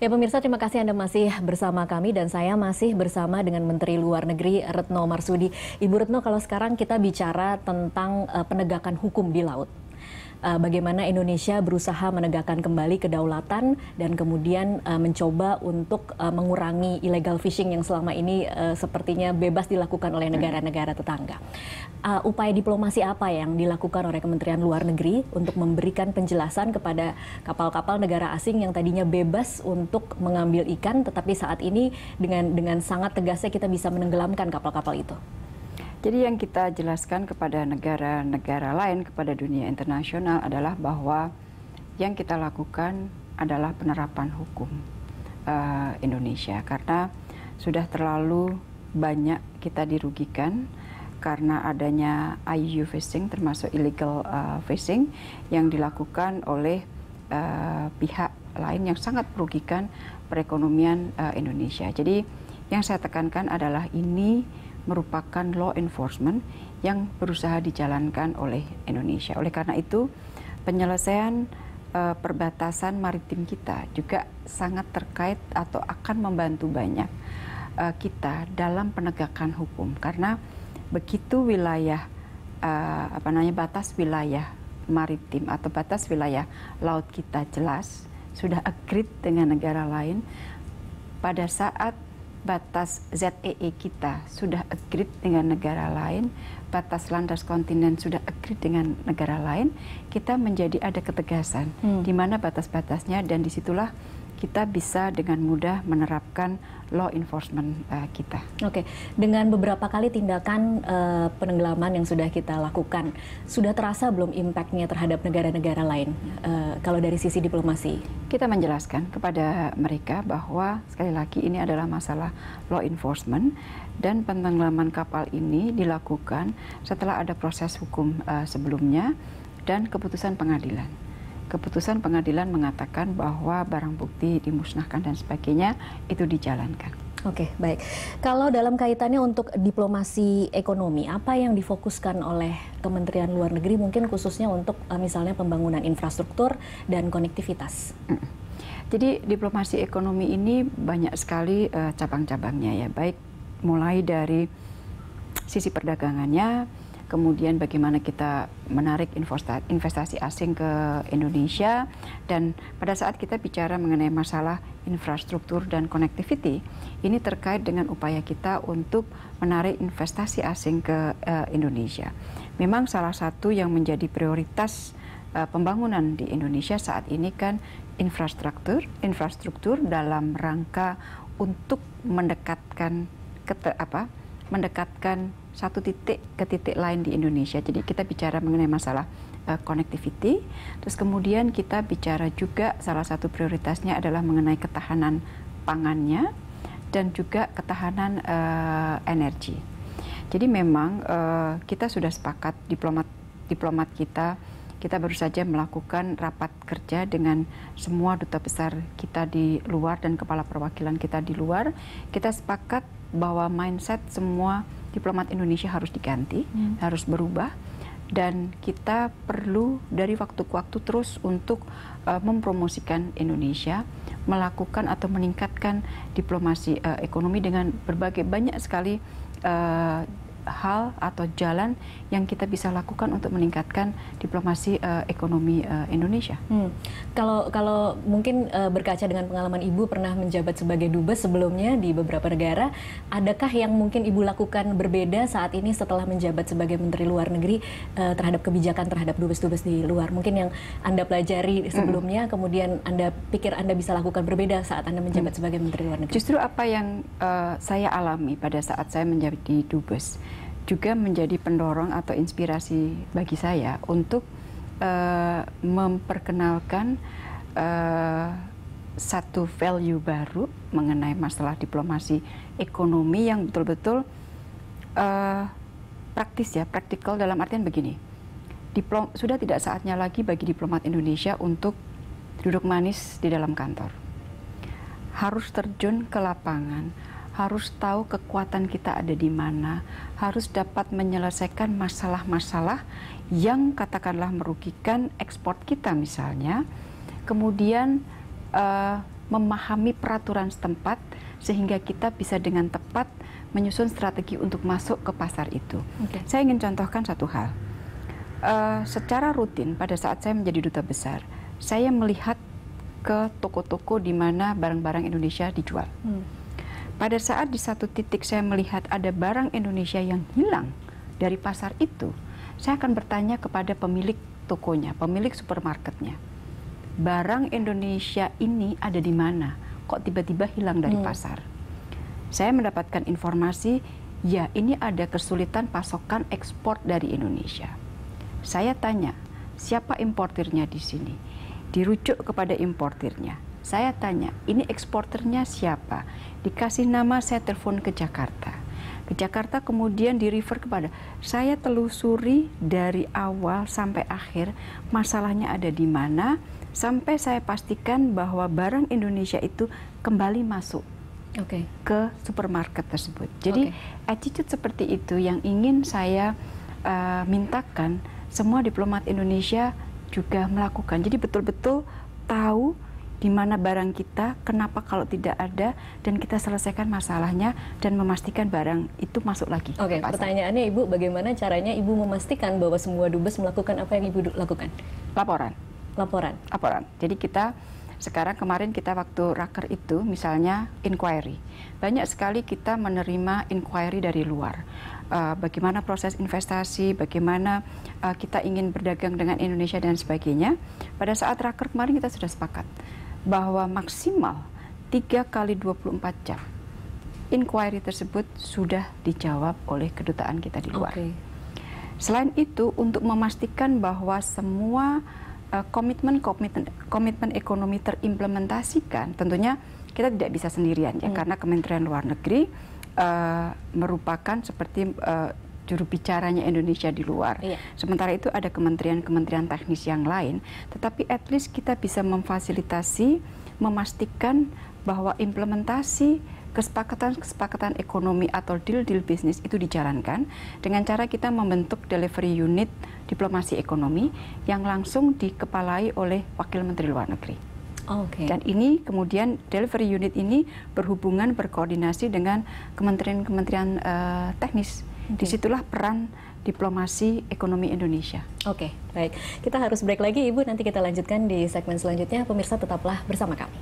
Ya pemirsa terima kasih Anda masih bersama kami dan saya masih bersama dengan Menteri Luar Negeri Retno Marsudi. Ibu Retno kalau sekarang kita bicara tentang uh, penegakan hukum di laut uh, bagaimana Indonesia berusaha menegakkan kembali kedaulatan dan kemudian uh, mencoba untuk uh, mengurangi illegal fishing yang selama ini uh, sepertinya bebas dilakukan oleh negara-negara tetangga. Uh, upaya diplomasi apa yang dilakukan oleh Kementerian Luar Negeri untuk memberikan penjelasan kepada kapal-kapal negara asing yang tadinya bebas untuk mengambil ikan, tetapi saat ini dengan dengan sangat tegasnya kita bisa menenggelamkan kapal-kapal itu. Jadi yang kita jelaskan kepada negara-negara lain, kepada dunia internasional adalah bahwa yang kita lakukan adalah penerapan hukum uh, Indonesia karena sudah terlalu banyak kita dirugikan karena adanya IU facing termasuk illegal uh, eh, fishing yang dilakukan oleh uh, pihak lain yang sangat merugikan perekonomian uh, Indonesia. Jadi yang saya tekankan adalah ini merupakan law enforcement yang berusaha dijalankan oleh Indonesia. Oleh karena itu, penyelesaian uh, perbatasan maritim kita juga sangat terkait atau akan membantu banyak uh, kita dalam penegakan hukum karena begitu wilayah uh, apa namanya batas wilayah maritim atau batas wilayah laut kita jelas sudah agreed dengan negara lain pada saat batas ZEE e kita sudah agreed dengan negara lain, batas landas kontinen sudah agreed dengan negara lain, kita menjadi ada ketegasan hmm. di mana batas-batasnya dan disitulah kita bisa dengan mudah menerapkan law enforcement uh, kita. Oke, okay. dengan beberapa kali tindakan uh, penenggelaman yang sudah kita lakukan, sudah terasa belum impactnya terhadap negara-negara lain? Uh, kalau dari sisi diplomasi, kita menjelaskan kepada mereka bahwa sekali lagi ini adalah masalah law enforcement dan penenggelaman kapal ini dilakukan setelah ada proses hukum uh, sebelumnya dan keputusan pengadilan keputusan pengadilan mengatakan bahwa barang bukti dimusnahkan dan sebagainya itu dijalankan. Oke, okay, baik. Kalau dalam kaitannya untuk diplomasi ekonomi, apa yang difokuskan oleh Kementerian Luar Negeri mungkin khususnya untuk eh, misalnya pembangunan infrastruktur dan konektivitas? Jadi diplomasi ekonomi ini banyak sekali uh, cabang-cabangnya ya, baik mulai dari sisi perdagangannya, kemudian bagaimana kita menarik investasi asing ke Indonesia, dan pada saat kita bicara mengenai masalah infrastruktur dan connectivity, ini terkait dengan upaya kita untuk menarik investasi asing ke eh, Indonesia. Memang salah satu yang menjadi prioritas eh, pembangunan di Indonesia saat ini kan infrastruktur, infrastruktur dalam rangka untuk mendekatkan ke, apa, mendekatkan satu titik ke titik lain di Indonesia. Jadi kita bicara mengenai masalah uh, connectivity, terus kemudian kita bicara juga salah satu prioritasnya adalah mengenai ketahanan pangannya dan juga ketahanan uh, energi. Jadi memang uh, kita sudah sepakat diplomat diplomat kita kita baru saja melakukan rapat kerja dengan semua duta besar kita di luar dan kepala perwakilan kita di luar. Kita sepakat bahwa mindset semua diplomat Indonesia harus diganti, hmm. harus berubah dan kita perlu dari waktu ke waktu terus untuk uh, mempromosikan Indonesia, melakukan atau meningkatkan diplomasi uh, ekonomi dengan berbagai banyak sekali eh, hal atau jalan yang kita bisa lakukan untuk meningkatkan diplomasi uh, ekonomi uh, Indonesia. Hmm. Kalau kalau mungkin uh, berkaca dengan pengalaman ibu pernah menjabat sebagai dubes sebelumnya di beberapa negara, adakah yang mungkin ibu lakukan berbeda saat ini setelah menjabat sebagai Menteri Luar Negeri uh, terhadap kebijakan terhadap dubes-dubes di luar? Mungkin yang anda pelajari hmm. sebelumnya, hmm. kemudian anda pikir anda bisa lakukan berbeda saat anda menjabat hmm. sebagai Menteri Luar Negeri? Justru apa yang uh, saya alami pada saat saya menjadi dubes juga menjadi pendorong atau inspirasi bagi saya untuk uh, memperkenalkan uh, satu value baru mengenai masalah diplomasi ekonomi yang betul-betul uh, praktis ya, praktikal dalam artian begini. Diplom, sudah tidak saatnya lagi bagi diplomat Indonesia untuk duduk manis di dalam kantor. Harus terjun ke lapangan, harus tahu kekuatan kita ada di mana, harus dapat menyelesaikan masalah-masalah yang katakanlah merugikan ekspor kita misalnya, kemudian uh, memahami peraturan setempat sehingga kita bisa dengan tepat menyusun strategi untuk masuk ke pasar itu. Okay. Saya ingin contohkan satu hal. Uh, secara rutin pada saat saya menjadi duta besar, saya melihat ke toko-toko di mana barang-barang Indonesia dijual. Hmm pada saat di satu titik saya melihat ada barang Indonesia yang hilang dari pasar itu, saya akan bertanya kepada pemilik tokonya, pemilik supermarketnya. Barang Indonesia ini ada di mana? Kok tiba-tiba hilang dari hmm. pasar? Saya mendapatkan informasi, ya ini ada kesulitan pasokan ekspor dari Indonesia. Saya tanya, siapa importirnya di sini? Dirujuk kepada importirnya saya tanya, ini eksporternya siapa? Dikasih nama, saya telepon ke Jakarta. Ke Jakarta kemudian di refer kepada, saya telusuri dari awal sampai akhir masalahnya ada di mana, sampai saya pastikan bahwa barang Indonesia itu kembali masuk okay. ke supermarket tersebut. Jadi okay. attitude seperti itu yang ingin saya uh, mintakan semua diplomat Indonesia juga melakukan. Jadi betul-betul tahu di mana barang kita, kenapa kalau tidak ada, dan kita selesaikan masalahnya dan memastikan barang itu masuk lagi. Oke, okay, pertanyaannya Ibu, bagaimana caranya Ibu memastikan bahwa semua dubes melakukan apa yang Ibu lakukan? Laporan. Laporan? Laporan. Jadi kita sekarang kemarin kita waktu raker itu misalnya inquiry. Banyak sekali kita menerima inquiry dari luar. Uh, bagaimana proses investasi, bagaimana uh, kita ingin berdagang dengan Indonesia dan sebagainya. Pada saat raker kemarin kita sudah sepakat bahwa maksimal 3 kali 24 jam inquiry tersebut sudah dijawab oleh kedutaan kita di luar. Okay. Selain itu untuk memastikan bahwa semua komitmen-komitmen uh, komitmen ekonomi terimplementasikan, tentunya kita tidak bisa sendirian ya hmm. karena Kementerian Luar Negeri uh, merupakan seperti uh, juru bicaranya Indonesia di luar. Iya. Sementara itu ada kementerian-kementerian teknis yang lain, tetapi at least kita bisa memfasilitasi, memastikan bahwa implementasi kesepakatan-kesepakatan ekonomi atau deal-deal bisnis itu dijalankan dengan cara kita membentuk delivery unit diplomasi ekonomi yang langsung dikepalai oleh Wakil Menteri Luar Negeri. Okay. Dan ini kemudian delivery unit ini berhubungan berkoordinasi dengan kementerian-kementerian uh, teknis Disitulah peran diplomasi ekonomi Indonesia. Oke, okay, baik. Kita harus break lagi Ibu, nanti kita lanjutkan di segmen selanjutnya. Pemirsa tetaplah bersama kami.